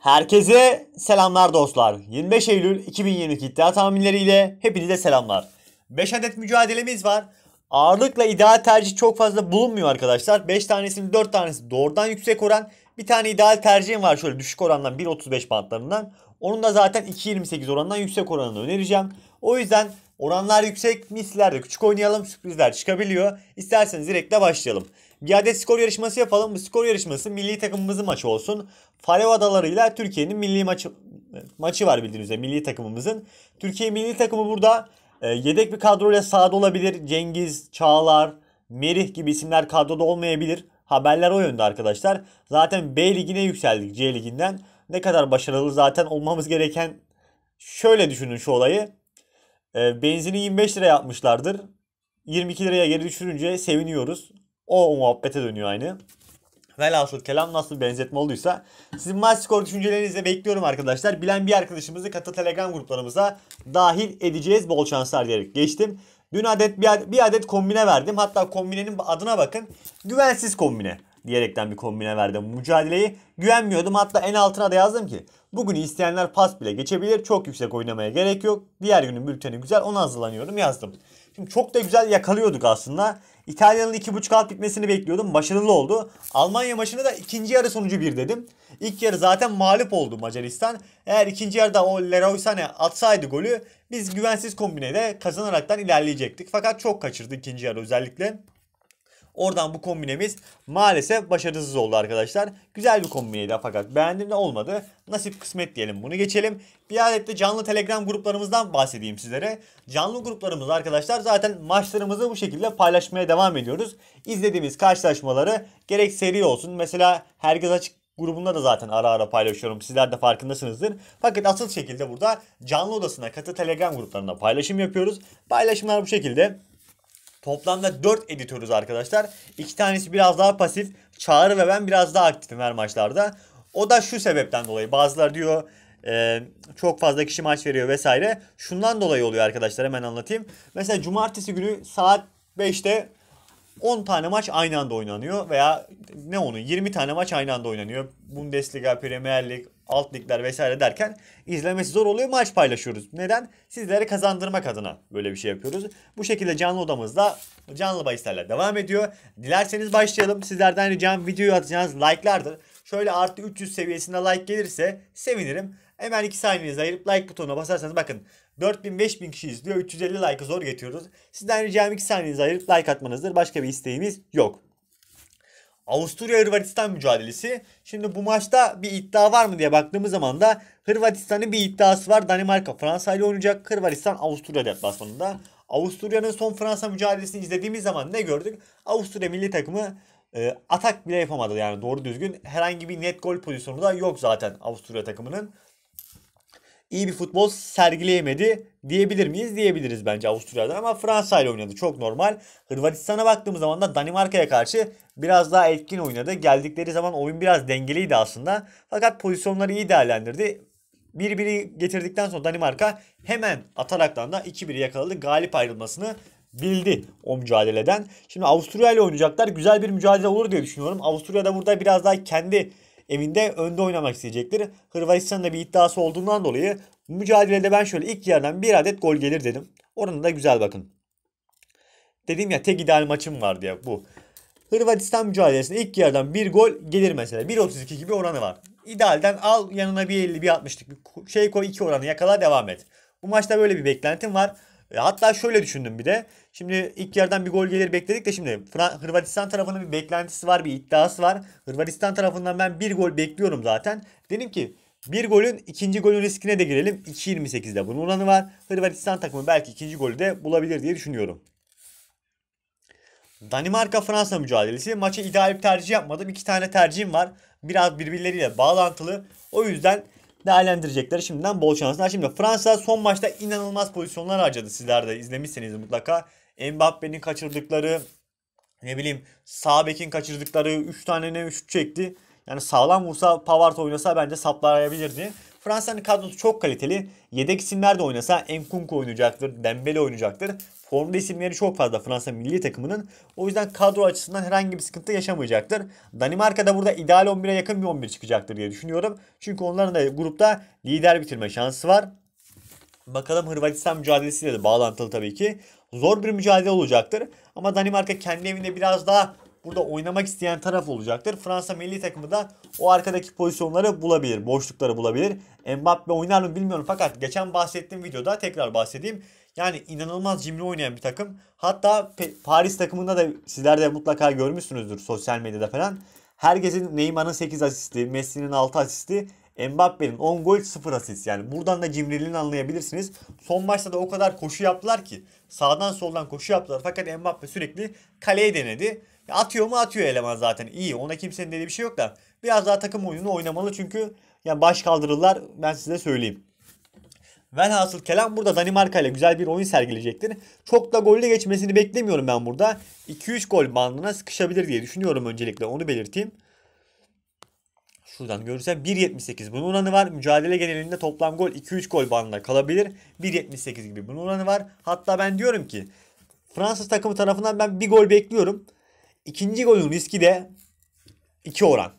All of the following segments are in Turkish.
Herkese selamlar dostlar. 25 Eylül 2022 iddia tahminleriyle hepinize selamlar. 5 adet mücadelemiz var. Ağırlıkla ideal tercih çok fazla bulunmuyor arkadaşlar. 5 tanesinin 4 tanesi doğrudan yüksek oran. Bir tane ideal tercihim var şöyle düşük orandan 1.35 bantlarından. Onun da zaten 2.28 oranından yüksek oranını önereceğim. O yüzden Oranlar yüksek, mislerde küçük oynayalım, sürprizler çıkabiliyor. İsterseniz de başlayalım. Bir adet skor yarışması yapalım. Bu skor yarışması milli takımımızın maçı olsun. Faroe Adaları'yla Türkiye'nin milli maçı maçı var bildiğiniz üzere milli takımımızın. Türkiye milli takımı burada e, yedek bir kadroyla sahada olabilir. Cengiz, Çağlar, Merih gibi isimler kadroda olmayabilir. Haberler o yönde arkadaşlar. Zaten B ligine yükseldik C liginden. Ne kadar başarılı zaten olmamız gereken şöyle düşünün şu olayı. E, benzini 25 lira yapmışlardır 22 liraya geri düşürünce seviniyoruz. O muhabbete dönüyor aynı. Velhasıl kelam nasıl benzetme olduysa. Sizin maç skor düşüncelerinizi bekliyorum arkadaşlar. Bilen bir arkadaşımızı katı telegram gruplarımıza dahil edeceğiz. Bol şanslar diyerek geçtim. Dün adet bir adet kombine verdim. Hatta kombinenin adına bakın. Güvensiz kombine diyerekten bir kombine verdim mücadeleyi. Güvenmiyordum hatta en altına da yazdım ki bugün isteyenler pas bile geçebilir çok yüksek oynamaya gerek yok. Diğer günün bülteni güzel ona hazırlanıyorum yazdım. Şimdi çok da güzel yakalıyorduk aslında. İtalya'nın 2.5 alt bitmesini bekliyordum. Başarılı oldu. Almanya maçını da ikinci yarı sonucu bir dedim. İlk yarı zaten mağlup oldu Macaristan. Eğer ikinci yarıda o Leroy Sané atsaydı golü biz güvensiz kombinede kazanaraktan ilerleyecektik. Fakat çok kaçırdı ikinci yarı özellikle. Oradan bu kombinemiz maalesef başarısız oldu arkadaşlar. Güzel bir kombineydi fakat beğendim de olmadı. Nasip kısmet diyelim bunu geçelim. Bir adet de canlı telegram gruplarımızdan bahsedeyim sizlere. Canlı gruplarımız arkadaşlar zaten maçlarımızı bu şekilde paylaşmaya devam ediyoruz. İzlediğimiz karşılaşmaları gerek seri olsun. Mesela herkes açık grubunda da zaten ara ara paylaşıyorum. Sizler de farkındasınızdır. Fakat asıl şekilde burada canlı odasına katı telegram gruplarında paylaşım yapıyoruz. Paylaşımlar bu şekilde. Toplamda 4 editörüz arkadaşlar. İki tanesi biraz daha pasif. Çağrı ve ben biraz daha aktifim her maçlarda. O da şu sebepten dolayı. Bazılar diyor e, çok fazla kişi maç veriyor vesaire. Şundan dolayı oluyor arkadaşlar hemen anlatayım. Mesela cumartesi günü saat 5'te 10 tane maç aynı anda oynanıyor veya ne onu 20 tane maç aynı anda oynanıyor. Bundesliga, Premier Lig, alt ligler vesaire derken izlemesi zor oluyor. Maç paylaşıyoruz. Neden? Sizlere kazandırmak adına böyle bir şey yapıyoruz. Bu şekilde canlı odamızda canlı bahislerle devam ediyor. Dilerseniz başlayalım. Sizlerden ricam videoyu atacağınız like'lardır. Şöyle artı 300 seviyesinde like gelirse sevinirim. Hemen 2 saniyenizi ayırıp like butonuna basarsanız bakın 4000-5000 kişi izliyor. 350 like'ı zor getiriyoruz. Sizden ricam 2 saniyenizi ayırıp like atmanızdır. Başka bir isteğimiz yok. Avusturya Hırvatistan mücadelesi. Şimdi bu maçta bir iddia var mı diye baktığımız zaman da Hırvatistan'ın bir iddiası var. Danimarka Fransa ile oynayacak. Hırvatistan Avusturya deplasmanında. Avusturya'nın son Fransa mücadelesini izlediğimiz zaman ne gördük? Avusturya milli takımı e, atak bile yapamadı yani doğru düzgün. Herhangi bir net gol pozisyonu da yok zaten Avusturya takımının iyi bir futbol sergileyemedi diyebilir miyiz? Diyebiliriz bence Avusturya'dan ama Fransa ile oynadı. Çok normal. Hırvatistan'a baktığımız zaman da Danimarka'ya karşı biraz daha etkin oynadı. Geldikleri zaman oyun biraz dengeliydi aslında. Fakat pozisyonları iyi değerlendirdi. 1-1'i getirdikten sonra Danimarka hemen ataraktan da 2-1'i yakaladı. Galip ayrılmasını bildi o mücadeleden. Şimdi Avusturya ile oynayacaklar. Güzel bir mücadele olur diye düşünüyorum. Avusturya da burada biraz daha kendi evinde önde oynamak isteyecektir. Hırvatistan'da bir iddiası olduğundan dolayı mücadelede ben şöyle ilk yerden bir adet gol gelir dedim. Oranı da güzel bakın. Dedim ya tek ideal maçım var diye bu. Hırvatistan mücadelesinde ilk yerden bir gol gelir mesela. 1.32 gibi oranı var. İdealden al yanına bir 50 bir 60'lık bir şey koy iki oranı yakala devam et. Bu maçta böyle bir beklentim var. E, hatta şöyle düşündüm bir de. Şimdi ilk yerden bir gol gelir bekledik de şimdi Hırvatistan tarafının bir beklentisi var, bir iddiası var. Hırvatistan tarafından ben bir gol bekliyorum zaten. Dedim ki bir golün ikinci golün riskine de girelim. 2.28'de bunun oranı var. Hırvatistan takımı belki ikinci golü de bulabilir diye düşünüyorum. Danimarka-Fransa mücadelesi. maçı ideal bir tercih yapmadım. İki tane tercihim var. Biraz birbirleriyle bağlantılı. O yüzden değerlendirecekleri şimdiden bol şanslar. Şimdi Fransa son maçta inanılmaz pozisyonlar harcadı. Sizler de izlemişseniz mutlaka. Mbappe'nin kaçırdıkları ne bileyim sağ bekin kaçırdıkları 3 tane ne 3 çekti. Yani sağlam vursa, Pavard oynasa bence saplar ayabilirdi. Fransa'nın kadrosu çok kaliteli. Yedek isimler de oynasa Nkunku oynayacaktır, Dembele oynayacaktır. Formda isimleri çok fazla Fransa milli takımının. O yüzden kadro açısından herhangi bir sıkıntı yaşamayacaktır. Danimarka'da burada ideal 11'e yakın bir 11 çıkacaktır diye düşünüyorum. Çünkü onların da grupta lider bitirme şansı var. Bakalım Hırvatistan mücadelesiyle de bağlantılı tabii ki. Zor bir mücadele olacaktır. Ama Danimarka kendi evinde biraz daha burada oynamak isteyen taraf olacaktır. Fransa milli takımı da o arkadaki pozisyonları bulabilir, boşlukları bulabilir. Mbappe oynar mı bilmiyorum fakat geçen bahsettiğim videoda tekrar bahsedeyim. Yani inanılmaz cimri oynayan bir takım. Hatta Paris takımında da sizler de mutlaka görmüşsünüzdür sosyal medyada falan. Herkesin Neymar'ın 8 asisti, Messi'nin 6 asisti, Mbappe'nin 10 gol 0 asist. Yani buradan da cimriliğini anlayabilirsiniz. Son maçta da o kadar koşu yaptılar ki. Sağdan soldan koşu yaptılar fakat Mbappe sürekli kaleye denedi. Atıyor mu atıyor eleman zaten. İyi ona kimsenin dediği bir şey yok da. Biraz daha takım oyununu oynamalı çünkü yani baş kaldırırlar ben size söyleyeyim. Velhasıl kelam burada Danimarka ile güzel bir oyun sergileyecektir. Çok da golle geçmesini beklemiyorum ben burada. 2-3 gol bandına sıkışabilir diye düşünüyorum öncelikle onu belirteyim. Şuradan görürsem 1.78 bunun oranı var. Mücadele genelinde toplam gol 2-3 gol bandına kalabilir. 1.78 gibi bunun oranı var. Hatta ben diyorum ki Fransız takımı tarafından ben bir gol bekliyorum. İkinci golün riski de 2 oran.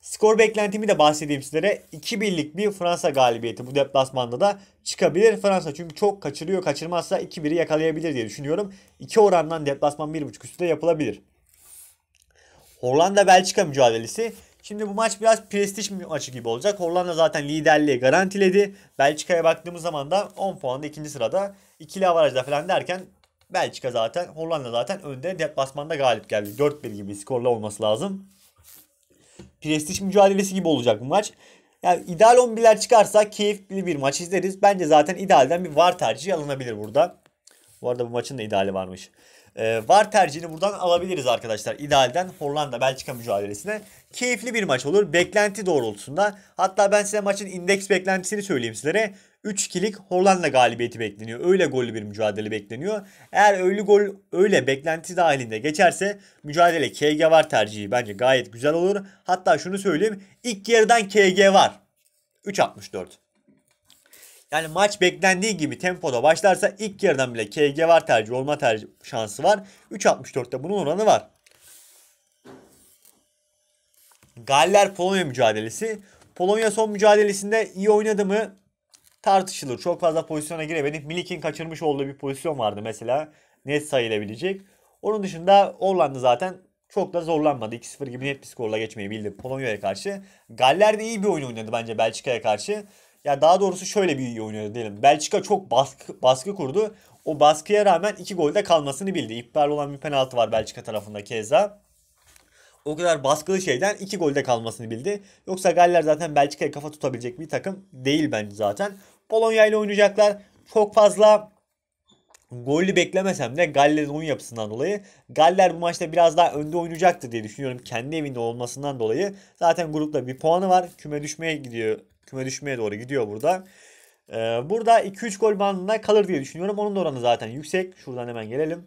Skor beklentimi de bahsedeyim sizlere. 2-1'lik bir Fransa galibiyeti bu deplasmanda da çıkabilir Fransa. Çünkü çok kaçırıyor. Kaçırmazsa 2-1'i yakalayabilir diye düşünüyorum. 2 orandan deplasman 1.5 üstü de yapılabilir. Hollanda-Belçika mücadelesi. Şimdi bu maç biraz prestij maçı gibi olacak. Hollanda zaten liderliği garantiledi. Belçika'ya baktığımız zaman da 10 puanda ikinci sırada. ikili avarajda falan derken Belçika zaten, Hollanda zaten önde. Deplasmanda galip geldi. 4-1 gibi skorla olması lazım. Prestij mücadelesi gibi olacak bu maç. Yani ideal 11'ler çıkarsa keyifli bir maç izleriz. Bence zaten idealden bir VAR tercihi alınabilir burada. Bu arada bu maçın da ideali varmış. Ee, VAR tercihini buradan alabiliriz arkadaşlar. İdealden Hollanda Belçika mücadelesine. Keyifli bir maç olur. Beklenti doğrultusunda. Hatta ben size maçın indeks beklentisini söyleyeyim sizlere. 3 kilik Hollanda galibiyeti bekleniyor. Öyle gollü bir mücadele bekleniyor. Eğer öyle gol öyle beklenti dahilinde geçerse mücadele KG var tercihi bence gayet güzel olur. Hatta şunu söyleyeyim. ilk yarıdan KG var. 3.64. Yani maç beklendiği gibi tempoda başlarsa ilk yarıdan bile KG var tercih olma tercih şansı var. 3.64'te bunun oranı var. Galler Polonya mücadelesi. Polonya son mücadelesinde iyi oynadı mı? tartışılır. Çok fazla pozisyona giremedik. Milik'in kaçırmış olduğu bir pozisyon vardı mesela. Net sayılabilecek. Onun dışında Hollanda zaten çok da zorlanmadı. 2-0 gibi net bir skorla geçmeyi bildi Polonya'ya karşı. Galler de iyi bir oyun oynadı bence Belçika'ya karşı. Ya daha doğrusu şöyle bir iyi oynadı diyelim. Belçika çok baskı, baskı kurdu. O baskıya rağmen 2 golde kalmasını bildi. İptal olan bir penaltı var Belçika tarafında keza. O kadar baskılı şeyden 2 golde kalmasını bildi. Yoksa Galler zaten Belçika'ya kafa tutabilecek bir takım değil bence zaten. Polonya ile oynayacaklar. Çok fazla gollü beklemesem de Galler'in oyun yapısından dolayı Galler bu maçta biraz daha önde oynayacaktır diye düşünüyorum. Kendi evinde olmasından dolayı. Zaten grupta bir puanı var. Küme düşmeye gidiyor. Küme düşmeye doğru gidiyor burada. Ee, burada 2-3 gol bandında kalır diye düşünüyorum. Onun da oranı zaten yüksek. Şuradan hemen gelelim.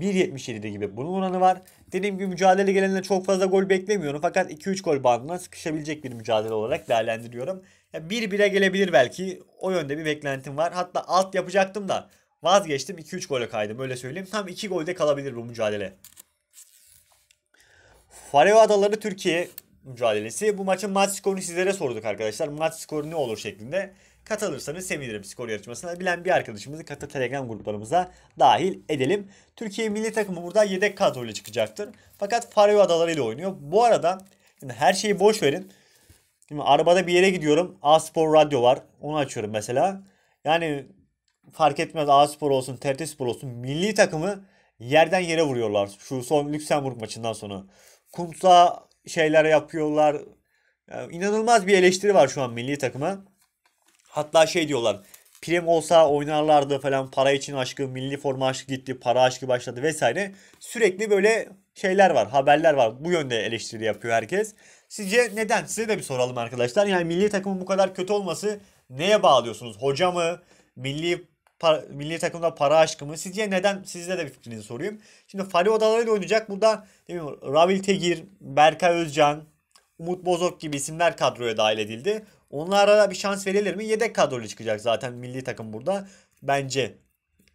1.77'de gibi bunun oranı var. Dediğim gibi mücadele gelenine çok fazla gol beklemiyorum. Fakat 2-3 gol bandına sıkışabilecek bir mücadele olarak değerlendiriyorum. 1-1'e yani gelebilir belki. O yönde bir beklentim var. Hatta alt yapacaktım da vazgeçtim. 2-3 gole kaydım öyle söyleyeyim. Tam 2 golde kalabilir bu mücadele. Faroe Adaları Türkiye mücadelesi. Bu maçın maç skorunu sizlere sorduk arkadaşlar. Maç skoru ne olur şeklinde. Katılırsanız sevinirim skor yarışmasına. Bilen bir arkadaşımızı katı Telegram gruplarımıza dahil edelim. Türkiye milli takımı burada yedek kadroyla çıkacaktır. Fakat Faroe Adaları ile oynuyor. Bu arada şimdi her şeyi boş verin. Şimdi arabada bir yere gidiyorum. A Spor Radyo var. Onu açıyorum mesela. Yani fark etmez A Spor olsun, TRT Spor olsun. Milli takımı yerden yere vuruyorlar. Şu son Lüksemburg maçından sonra. Kuntla şeyler yapıyorlar. Yani inanılmaz bir eleştiri var şu an milli takıma. Hatta şey diyorlar. Prim olsa oynarlardı falan para için aşkı, milli forma aşkı gitti, para aşkı başladı vesaire. Sürekli böyle şeyler var, haberler var. Bu yönde eleştiri yapıyor herkes. Sizce neden? Size de bir soralım arkadaşlar. Yani milli takımın bu kadar kötü olması neye bağlıyorsunuz? Hoca mı? Milli para, milli takımda para aşkı mı? Sizce neden? Sizde de bir fikrinizi sorayım. Şimdi Fari odalarıyla oynayacak. Burada ne bileyim, Ravil Tegir, Berkay Özcan, Umut Bozok gibi isimler kadroya dahil edildi. Onlara da bir şans verilir mi? Yedek kadroyla çıkacak zaten milli takım burada. Bence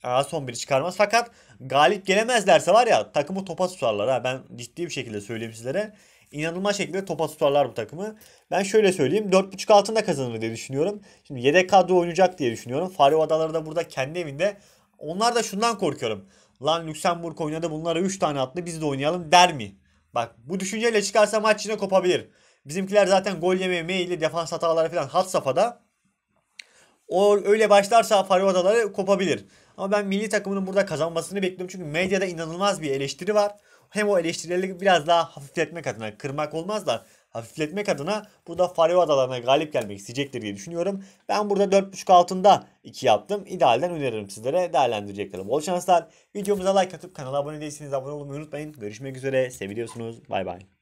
Aa, son biri çıkarmaz. Fakat galip gelemezlerse var ya takımı topa tutarlar. Ha. Ben ciddi bir şekilde söyleyeyim sizlere. İnanılmaz şekilde topa tutarlar bu takımı. Ben şöyle söyleyeyim. 4.5 altında kazanır diye düşünüyorum. Şimdi yedek kadro oynayacak diye düşünüyorum. Faroe Adaları da burada kendi evinde. Onlar da şundan korkuyorum. Lan Lüksemburg oynadı bunlara 3 tane attı biz de oynayalım der mi? Bak bu düşünceyle çıkarsa maç yine kopabilir. Bizimkiler zaten gol yemeye meyilli defans hataları falan hat safhada. O öyle başlarsa Faroe Adaları kopabilir. Ama ben milli takımının burada kazanmasını bekliyorum. Çünkü medyada inanılmaz bir eleştiri var. Hem o eleştirileri biraz daha hafifletmek adına, kırmak olmaz da hafifletmek adına burada Faroe Adaları'na galip gelmek isteyecektir diye düşünüyorum. Ben burada 4.5 altında 2 yaptım. İdealden öneririm sizlere değerlendirecekler. Bol şanslar. Videomuza like atıp kanala abone değilseniz abone olmayı unutmayın. Görüşmek üzere. Seviliyorsunuz. Bay bay.